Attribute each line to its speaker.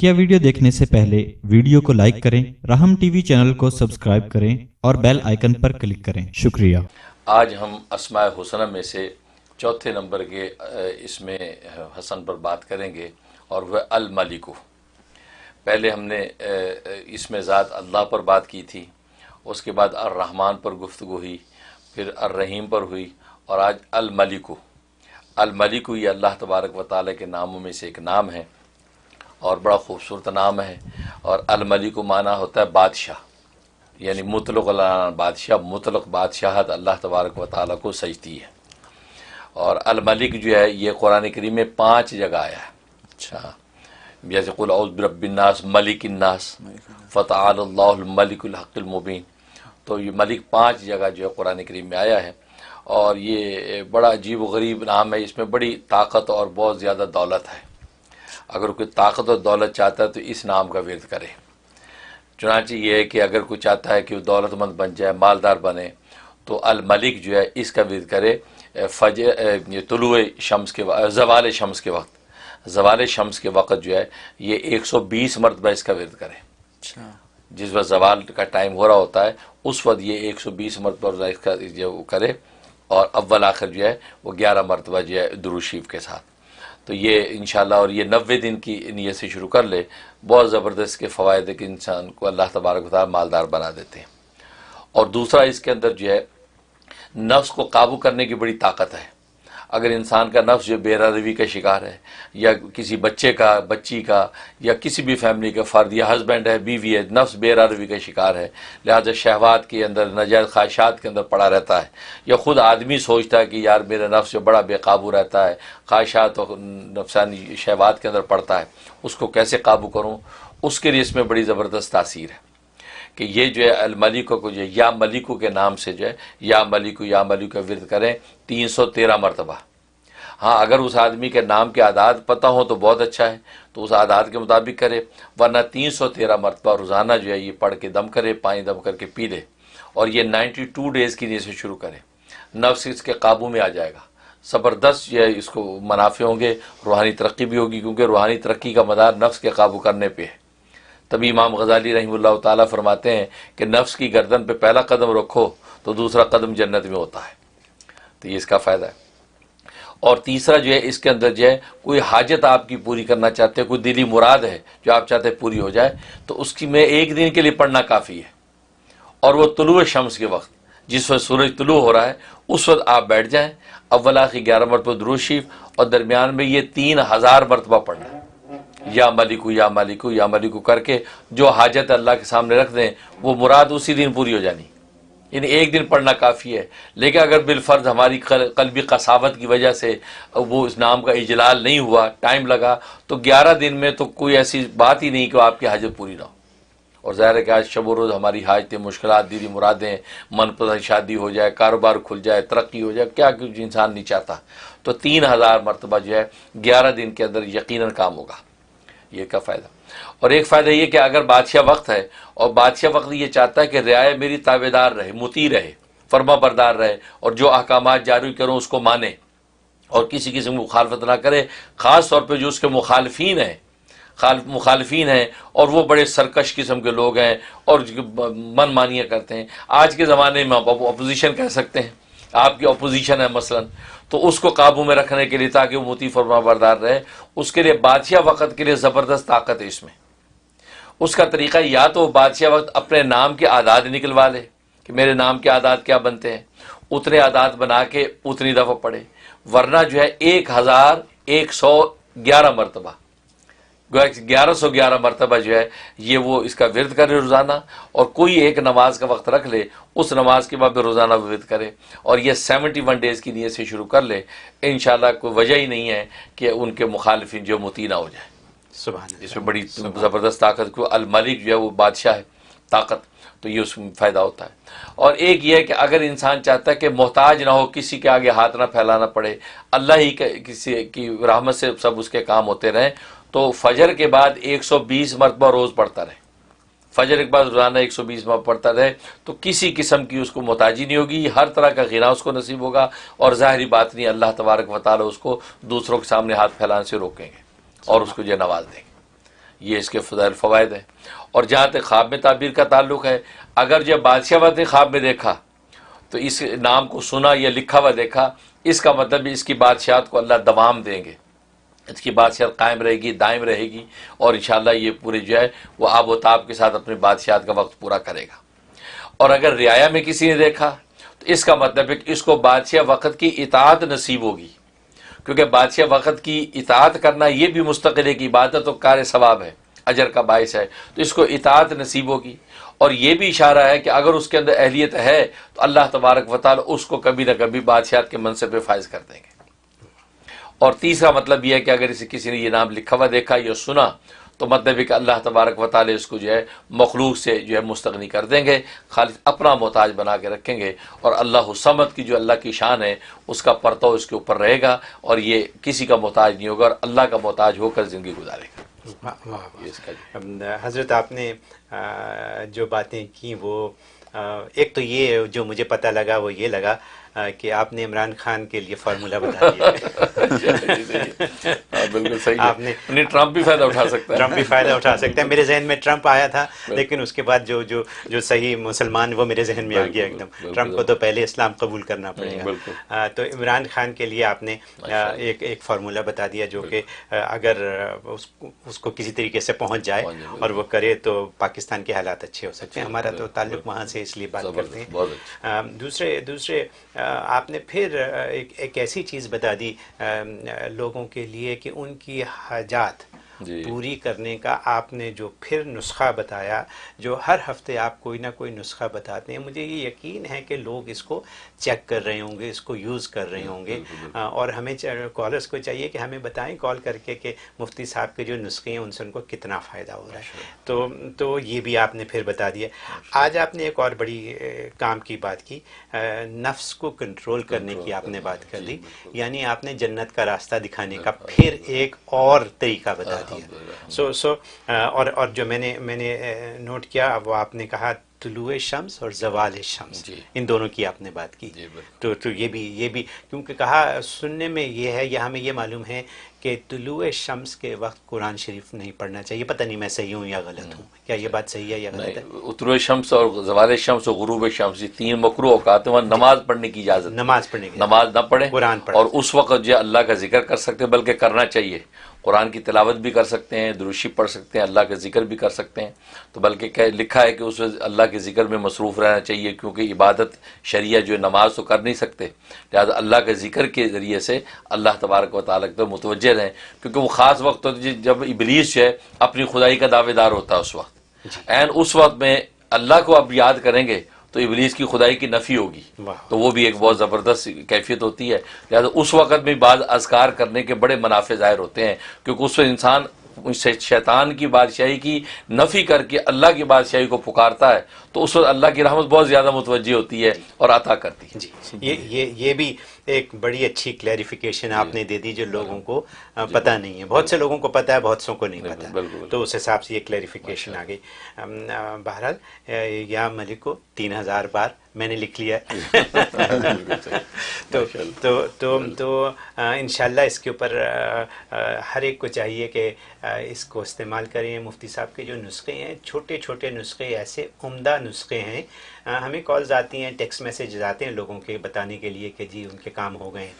Speaker 1: बकिया वीडियो देखने से पहले वीडियो को लाइक करें रहम टीवी चैनल को सब्सक्राइब करें और बेल आइकन पर क्लिक करें शुक्रिया
Speaker 2: आज हम असमाय हुसना में से चौथे नंबर के इसमें हसन पर बात करेंगे और वह अल मलिको पहले हमने इसमें ज़ात अल्लाह पर बात की थी उसके बाद अर रहमान पर गुफ्तु हुई फिर अर रहीम पर हुई और आज अल मलिको अल मलिको ये अल्लाह तबारक व ताल के नामों में से एक नाम है और बड़ा खूबसूरत नाम है और अलमली को माना होता है बादशाह यानी मुतलक बादशाह मुतलक बादशाहत तो अल्लाह तबारक व ताल को सजती है और अलमलिक जो है ये कुरान करीम में पाँच जगह आया है अच्छा जैसे मलिक नास फ़तःमलिकमबीन तो ये मलिक पाँच जगह जो है कुरान करीम में आया है और ये बड़ा अजीब गरीब नाम है इसमें बड़ी ताकत और बहुत ज़्यादा दौलत है अगर कोई ताकत और दौलत चाहता है तो इस नाम का विरद करे चुनाची ये है कि अगर कोई चाहता है कि वो दौलतमंद बन जाए मालदार बने तो अल मलिक जो है इसका विरद करे फज तलु शम्स के जवाल शम्स के वक्त जवाल शम्स के वक्त जो है ये एक सौ बीस मरतबा इसका विरद करें
Speaker 1: अच्छा।
Speaker 2: जिस वक्त जवाल का टाइम हो रहा होता है उस वक्त ये एक सौ बीस मरतबा इसका जो करे और अव्वल आखिर जो है वह ग्यारह मरतबा जो है दुरुशीफ के साथ तो ये इन और ये नबे दिन की नीयत से शुरू कर ले बहुत ज़बरदस्त के फ़वाद के इंसान को अल्लाह तबारक मालदार बना देते हैं और दूसरा इसके अंदर जो है नफ्स को काबू करने की बड़ी ताकत है अगर इंसान का नफ्स जो बेरादवी का शिकार है या किसी बच्चे का बच्ची का या किसी भी फैमिली का फ़र्द या हस्बैंड है बीवी है नफ्स बेरादवी का शिकार है लिहाजा शहवाद के अंदर नजायज़ ख्वाहिशात के अंदर पड़ा रहता है या ख़ुद आदमी सोचता है कि यार मेरा नफ्स जो बड़ा बेकाबू रहता है ख्वाहिशात और नफसानी शहवाद के अंदर पड़ता है उसको कैसे काबू करूँ उसके लिए इसमें बड़ी ज़बरदस्त तासीर है कि ये जो है मलिको को जो है या मलिकों के नाम से जो है या मलिको या मलिक का विरद करें तीन सौ तेरह मरतबा हाँ अगर उस आदमी के नाम के आदात पता हो तो बहुत अच्छा है तो उस आदात के मुताबिक करे वरना तीन सौ तेरह मरतबा रोज़ाना जो है ये पढ़ के दम करे पानी दम करके पी ले और ये नाइन्टी टू डेज़ की नींद शुरू करें नफ्स इसके काबू में आ जाएगा ज़बरदस्त है इसको मुनाफे होंगे रूहानी तरक्की भी होगी क्योंकि रूहानी तरक्की का मदार नफ्स के काबू करने पर है तभी इमाम गजाली रही तरमाते हैं कि नफ्स की गर्दन पर पहला कदम रखो तो दूसरा कदम जन्नत में होता है तो ये इसका फ़ायदा है और तीसरा जो है इसके अंदर जो है कोई हाजत आपकी पूरी करना चाहते हैं कोई दिली मुराद है जो आप चाहते हैं पूरी हो जाए तो उसकी में एक दिन के लिए पढ़ना काफ़ी है और वह तुलु शम्स के वक्त जिस वक्त सूरज तुलु हो रहा है उस वक्त आप बैठ जाएँ अव्वला की ग्यारह मरतब द्रोशीफ और दरमियान में ये तीन हज़ार मरतबा पढ़ना है या मलिकू या मलिकू या मलिकू करके जो हाजत अल्लाह के सामने रख दें वो मुराद उसी दिन पूरी हो जानी यानी एक दिन पढ़ना काफ़ी है लेकिन अगर बिलफर्ज हमारी कल कलबी कसावत की वजह से वो इस नाम का इजलाल नहीं हुआ टाइम लगा तो ग्यारह दिन में तो कोई ऐसी बात ही नहीं कि आपकी हाजत पूरी ना हो और ज़ाहिर है कि आज शब रोज़ हमारी हाजतें मुश्किल दीदी मुरादें मनपसंद शादी हो जाए कारोबार खुल जाए तरक्की हो जाए क्या कुछ इंसान नहीं चाहता तो तीन हज़ार मरतबा जो है ग्यारह दिन के अंदर यकीन काम होगा ये का फ़ायदा और एक फ़ायदा ये कि अगर बादशाह वक्त है और बादशाह वक्त ये चाहता है कि रियाया मेरी तावेदार रहे मुती रहे फर्मा बरदार रहे और जो अहकाम जारी करूँ उसको माने और किसी किस्म की मुखालफत ना करे ख़ास तौर पर जो उसके मुखालफी हैं मुखालफी हैं और वो बड़े सरकश किस्म के लोग हैं और मन मानिया करते हैं आज के ज़माने में आप अपोजिशन कह सकते हैं आपकी अपोजिशन है मसलन तो उसको काबू में रखने के लिए ताकि वो मोती फरमा बरदार रहे उसके लिए बादशाह वक़्त के लिए ज़बरदस्त ताकत है इसमें उसका तरीका या तो बादशाह वक्त अपने नाम के आदात निकलवा ले कि मेरे नाम के आदात क्या बनते हैं उतने आदात बना के उतनी दफ़ा पढ़े वरना जो है एक हज़ार एक सौ ग्यारह मरतबा ग्यारह सौ ग्यारह मरतबा जो है ये वो इसका विरद करे रोज़ाना और कोई एक नमाज का वक्त रख ले उस नमाज के बाद रोज़ाना विरद करे और यह सेवेंटी वन डेज़ की नीयत से शुरू कर ले इन कोई वजह ही नहीं है कि उनके मुखालफिन जो मुती ना हो जाए सुबह इसमें बड़ी ज़बरदस्त ताकत को अलमलिक जो है वो बादशाह है ताकत तो ये उसमें फ़ायदा होता है और एक ये है कि अगर इंसान चाहता है कि मोहताज ना हो किसी के आगे हाथ ना फैलाना पड़े अल्लाह ही किसी की रहमत से सब उसके काम होते रहें तो फजर के बाद 120 मरतबा रोज़ पढ़ता रहे फजर के बाद रोज़ाना 120 मरतबा पढ़ता रहे तो किसी किस्म की उसको मोताजी नहीं होगी हर तरह का गिना उसको नसीब होगा और ज़ाहरी बात नहीं अल्लाह तबारक वाले उसको दूसरों के सामने हाथ फैलाने से रोकेंगे और उसको जो नवाज देंगे ये इसके फजल फ़वाद हैं और जहाँ तक ख्वाब में ताबीर का ताल्लुक है अगर जब बादशाह ने ख्वाब में देखा तो इस नाम को सुना या लिखा हुआ देखा इसका मतलब इसकी बादशाहत को अल्लाह दवाम देंगे इसकी बादशाहत कायम रहेगी दायम रहेगी और इन ये पूरे जो है वह आब ताब के साथ अपने बादशाह का वक्त पूरा करेगा और अगर रियाया में किसी ने देखा तो इसका मतलब है कि इसको बादशाह वक़्त की इतात नसीब होगी क्योंकि बादशाह वक़्त की इतात करना ये भी मुस्तकिल की इबादत और तो कार सवाब है अजर का बायस है तो इसको इतात नसीब होगी और ये भी इशारा है कि अगर उसके अंदर अहलियत है तो अल्लाह तबारक वताल उसको कभी ना कभी बादशाह के मनसब फायज कर देंगे और तीसरा मतलब यह है कि अगर इसे किसी ने यह नाम लिखा हुआ देखा या सुना तो मतलब है कि अल्लाह तबारक व ताली इसको जो है मखलूक से जो है मुस्तगनी कर देंगे खालिद अपना मोहताज बना के रखेंगे और अल्लाह समद की जो अल्लाह की शान है उसका परतव इसके ऊपर रहेगा और ये किसी का मोहताज नहीं होगा और अल्लाह का मोहताज होकर ज़िंदगी गुजारेगा
Speaker 1: हज़रत आपने जो बातें की वो एक तो ये जो मुझे पता लगा वो ये लगा कि आपने इमरान खान के लिए फार्मूला बता दिया
Speaker 2: हाँ, आपने ट्रंप भी फायदा उठा सकता है मेरे जहन
Speaker 1: में ट्रंप आया था लेकिन उसके बाद जो जो जो सही मुसलमान वो मेरे जहन में आ गया एकदम ट्रंप को तो पहले इस्लाम कबूल करना पड़ेगा तो इमरान खान के लिए आपने एक एक फार्मूला बता दिया जो कि अगर उसको किसी तरीके से पहुँच जाए और वो करे तो पाकिस्तान के हालात अच्छे हो सकते हैं हमारा तो ताल्लुक वहाँ से इसलिए बात करते हैं अच्छा। दूसरे दूसरे आपने फिर एक, एक ऐसी चीज़ बता दी लोगों के लिए कि उनकी हाजात पूरी करने का आपने जो फिर नुस्खा बताया जो हर हफ्ते आप कोई ना कोई नुस्खा बताते हैं मुझे ये यकीन है कि लोग इसको चेक कर रहे होंगे इसको यूज़ कर रहे होंगे हाँ, और हमें कॉलर्स को चाहिए कि हमें बताएं कॉल करके कि मुफ्ती साहब के जो नुस्खे हैं उनसे उनको कितना फ़ायदा हो रहा है अच्छा। तो तो ये भी आपने फिर बता दिया अच्छा। आज आपने एक और बड़ी काम की बात की नफ्स को कंट्रोल करने की आपने बात कर ली यानी आपने जन्नत का रास्ता दिखाने का हाँ, फिर एक और तरीका बता दिया सो हाँ, सो हाँ, हाँ। uh, और और जो मैंने मैंने नोट uh, किया वो आपने कहा तुलु शम्स और जवाल शम्स इन दोनों की आपने बात की तो तो ये भी ये भी क्योंकि कहा सुनने में ये है या हमें ये मालूम है कि तुलु शम्स के वक्त कुरान शरीफ नहीं पढ़ना चाहिए पता नहीं मैं
Speaker 2: सही हूँ या गलत
Speaker 1: हूँ हम्म। क्या ये बात सही है या गलत है उतरु
Speaker 2: शम्स और जवाल शम्स और गुरूब शम्स ये तीन मकर औकात है वहाँ नमाज पढ़ने की इजाज़त नमाज पढ़ने की नमाज ना पढ़े कुरान पढ़े और उस वक्त जो अल्लाह का जिक्र कर सकते बल्कि करना चाहिए कुरान की तिलावत भी कर सकते हैं दुरुशी पढ़ सकते हैं अल्लाह के जिक्र भी कर सकते हैं तो बल्कि कह लिखा है कि उस अल्लाह के जिक्र में मसरूफ़ रहना चाहिए क्योंकि इबादत शरिया जो है नमाज तो कर नहीं सकते लिहाजा अल्लाह के जिक्र के ज़रिए से अल्लाह तबारक व ताली तो मुतवज रहें क्योंकि वो ख़ास वक्त होता है जब इबलीस है अपनी खुदाई का दावेदार होता है उस वक्त एंड उस वक्त में अल्लाह को आप याद करेंगे तो इबलीस की खुदाई की नफ़ी होगी तो वो भी एक बहुत ज़बरदस्त कैफियत होती है लिहाजा उस वक़्त भी बाज़ अजकार करने के बड़े मुनाफे ज़ाहिर होते हैं क्योंकि उस इंसान शैतान की बादशाही की नफ़ी करके अल्लाह की बादशाही को पुकारता है तो उस वक्त अल्लाह की रहमत बहुत ज़्यादा मुतवजह होती है और अता करती है जी ये ये ये भी एक बड़ी अच्छी क्लैरिफिकेशन
Speaker 1: आपने दे दी जो लोगों को पता नहीं है बहुत से लोगों को पता है बहुत सो को नहीं पता तो उस हिसाब से ये क्लैरिफिकेशन आ गई बहरहाल या मलिक को तीन हज़ार बार मैंने लिख लिया तो, तो तो तो तो इन इसके ऊपर हर एक को चाहिए कि इसको इस्तेमाल करें मुफ्ती साहब के जो नुस्खे हैं छोटे छोटे नुस्खे ऐसे उम्दा नुस्खे हैं हमें कॉल्स आती हैं टेक्स्ट मैसेज आते हैं लोगों के बताने के लिए कि जी उनके काम हो गए